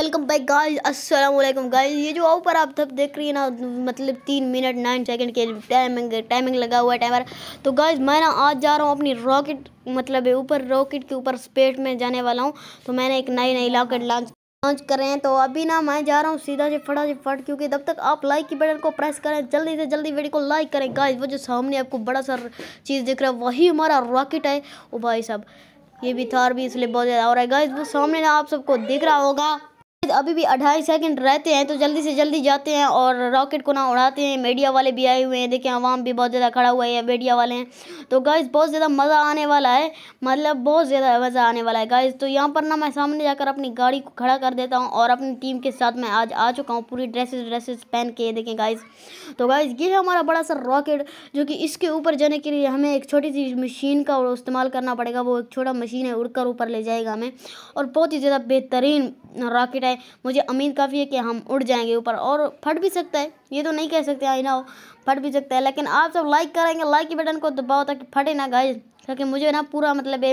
welcome back guys अस्सलाम वालेकुम guys ये जो ऊपर आप सब देख रही है ना मतलब तीन मिनट नाइन सेकंड के टाइमिंग टाइमिंग लगा हुआ है टाइमर तो गाइस मैं ना आज जा रहा हूँ अपनी रॉकेट मतलब ऊपर रॉकेट के ऊपर स्पेस में जाने वाला हूँ तो मैंने एक नई नई रॉकेट लॉन्च लॉन्च कर रहे हैं तो अभी ना मैं जा रहा हूँ सीधा से फटा से फट क्योंकि तब तक आप लाइक की बटन को प्रेस करें जल्दी से जल्दी वीडियो को लाइक करें गाइज वो जो सामने आपको बड़ा सा चीज़ दिख रहा है वही हमारा रॉकेट है ओ भाई साहब ये भी थार भी इसलिए बहुत ज़्यादा हो रहा है वो सामने ना आप सबको दिख रहा होगा अभी भी अढ़ाई सेकंड रहते हैं तो जल्दी से जल्दी जाते हैं और रॉकेट को ना उड़ाते हैं मीडिया वाले भी आए हुए हैं देखें आवाम भी बहुत ज़्यादा खड़ा हुआ है मीडिया वाले हैं तो गाइज़ बहुत ज़्यादा मज़ा आने वाला है मतलब बहुत ज़्यादा मज़ा आने वाला है गाइज़ तो यहाँ पर ना मैं सामने जाकर अपनी गाड़ी को खड़ा कर देता हूँ और अपनी टीम के साथ मैं आज आ चुका हूँ पूरी ड्रेसेस ड्रेसेस पहन के देखें गाइज़ तो गाइज़ ये है हमारा बड़ा सा रॉकेट जो कि इसके ऊपर जाने के लिए हमें एक छोटी सी मशीन का इस्तेमाल करना पड़ेगा वो एक छोटा मशीन है उड़कर ऊपर ले जाएगा हमें और बहुत ही ज़्यादा बेहतरीन रॉकेट है मुझे उम्मीद काफ़ी है कि हम उड़ जाएंगे ऊपर और फट भी सकता है ये तो नहीं कह सकते आई ना हो फट भी सकता है लेकिन आप सब लाइक करेंगे लाइक के बटन को दबाओ ताकि फटे ना गाइज क्योंकि मुझे ना पूरा मतलब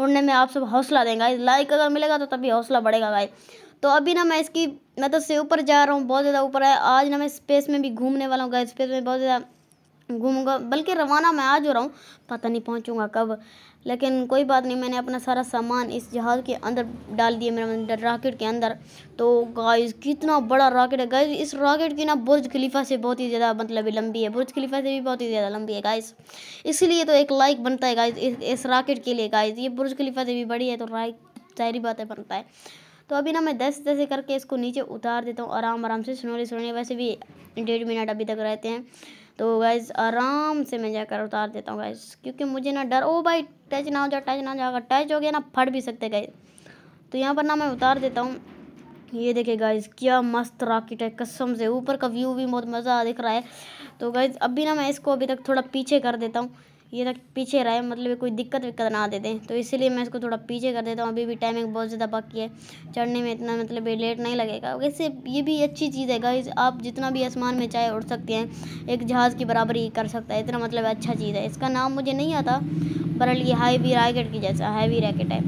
उड़ने में आप सब हौसला देंगे गाइज लाइक अगर मिलेगा तो तभी हौसला बढ़ेगा गाइज तो अभी ना मैं इसकी मतलब से ऊपर जा रहा हूँ बहुत ज़्यादा ऊपर है आज ना मैं स्पेस में भी घूमने वाला हूँ गाइज स्पेस में बहुत ज़्यादा घूमूंगा बल्कि रवाना मैं आज हो रहा हूँ पता नहीं पहुँचूँगा कब लेकिन कोई बात नहीं मैंने अपना सारा सामान इस जहाज़ के अंदर डाल दिया मेरे रॉकेट के अंदर तो गाइस कितना बड़ा रॉकेट है गाइस इस रॉकेट की ना बुर्ज खलीफा से बहुत ही ज़्यादा मतलब लंबी है बुर्ज खलीफा से भी बहुत ही ज़्यादा लंबी है गाइस इसलिए तो एक लाइक बनता है गाइज इस, रॉकेट के लिए गाइज ये बुर्ज खलीफा से भी बड़ी है तो राइक जहरी बातें बनता है तो अभी ना मैं दस दस करके इसको नीचे उतार देता हूँ आराम आराम से सुनोरी सुनोरी वैसे भी डेढ़ मिनट अभी तक रहते हैं तो गाइज आराम से मैं जाकर उतार देता हूँ गाइज क्योंकि मुझे ना डर ओ भाई टच ना हो जाए टच ना हो जाए अगर टच हो गया ना फट भी सकते गए तो यहाँ पर ना मैं उतार देता हूँ ये देखे गाइज क्या मस्त रॉकेट है कसम से ऊपर का व्यू भी बहुत मज़ा दिख रहा है तो गाइज अभी ना मैं इसको अभी तक थोड़ा पीछे कर देता हूँ ये तक पीछे रहे मतलब कोई दिक्कत विक्कत ना दे दें तो इसीलिए मैं इसको थोड़ा पीछे कर देता हूँ अभी भी टाइमिंग बहुत ज़्यादा बाकी है चढ़ने में इतना मतलब लेट नहीं लगेगा वैसे ये भी अच्छी चीज़ है गाइज आप जितना भी आसमान में चाहे उड़ सकते हैं एक जहाज़ की बराबरी कर सकता है इतना मतलब अच्छा चीज़ है इसका नाम मुझे नहीं आता बरल ये हाईवी रैकेट की जैसा हैवी रैकेट है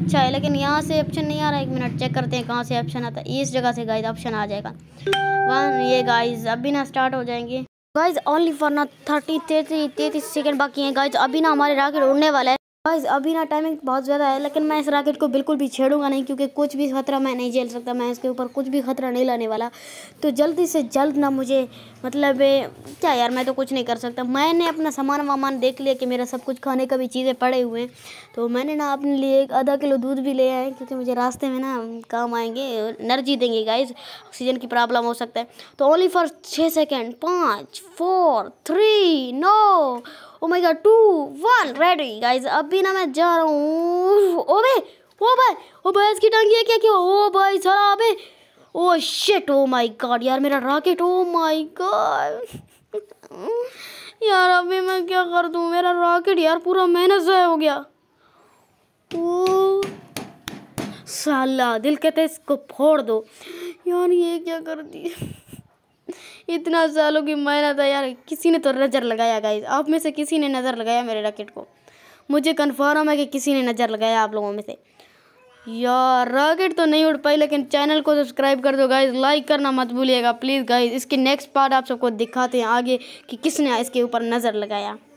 अच्छा है लेकिन यहाँ से ऑप्शन नहीं आ रहा एक मिनट चेक करते हैं कहाँ से ऑप्शन आता है इस जगह से गाइज ऑप्शन आ जाएगा वन ये गाइज अभी ना स्टार्ट हो जाएंगे गाइज ओनली फॉर ना थर्टी तैतीस तैतीस सेकेंड बाकी हैं गाइज अभी ना हमारे राकेट उड़ने वाला है बस अभी ना टाइमिंग बहुत ज़्यादा है लेकिन मैं इस रैकेट को बिल्कुल भी छेड़ूंगा नहीं क्योंकि कुछ भी खतरा मैं नहीं झेल सकता मैं इसके ऊपर कुछ भी खतरा नहीं लाने वाला तो जल्दी से जल्द ना मुझे मतलब क्या यार मैं तो कुछ नहीं कर सकता मैंने अपना सामान वामान देख लिया कि मेरा सब कुछ खाने का भी चीज़ें पड़े हुए हैं तो मैंने ना अपने लिए एक आधा किलो दूध भी ले आए क्योंकि मुझे रास्ते में ना काम आएंगे एनर्जी देंगे गाइज ऑक्सीजन की प्रॉब्लम हो सकता है तो ओनली फॉर छः सेकेंड पाँच फोर थ्री नौ oh my God two one ready guys अभी ना मैं जा रहा हूँ ओ भाई ओ भाई ओ भाई इसकी टांगी है क्या क्या ओ भाई सारा अबे oh shit oh my God यार मेरा रॉकेट ओ माय गॉड यार अभी मैं क्या कर दूँ मेरा रॉकेट यार पूरा मेहनत से हो गया ओ oh, साला दिल कहते इसको फोड़ दो यार ये क्या कर दिया इतना सालों की मेहनत है यार किसी ने तो नज़र लगाया गाइज आप में से किसी ने नज़र लगाया मेरे रैकेट को मुझे कन्फर्म है कि किसी ने नज़र लगाया आप लोगों में से यार रॉकेट तो नहीं उड़ पाई लेकिन चैनल को सब्सक्राइब कर दो गाइज लाइक करना मत भूलिएगा प्लीज़ गाइज इसके नेक्स्ट पार्ट आप सबको दिखाते हैं आगे कि किसने इसके ऊपर नज़र लगाया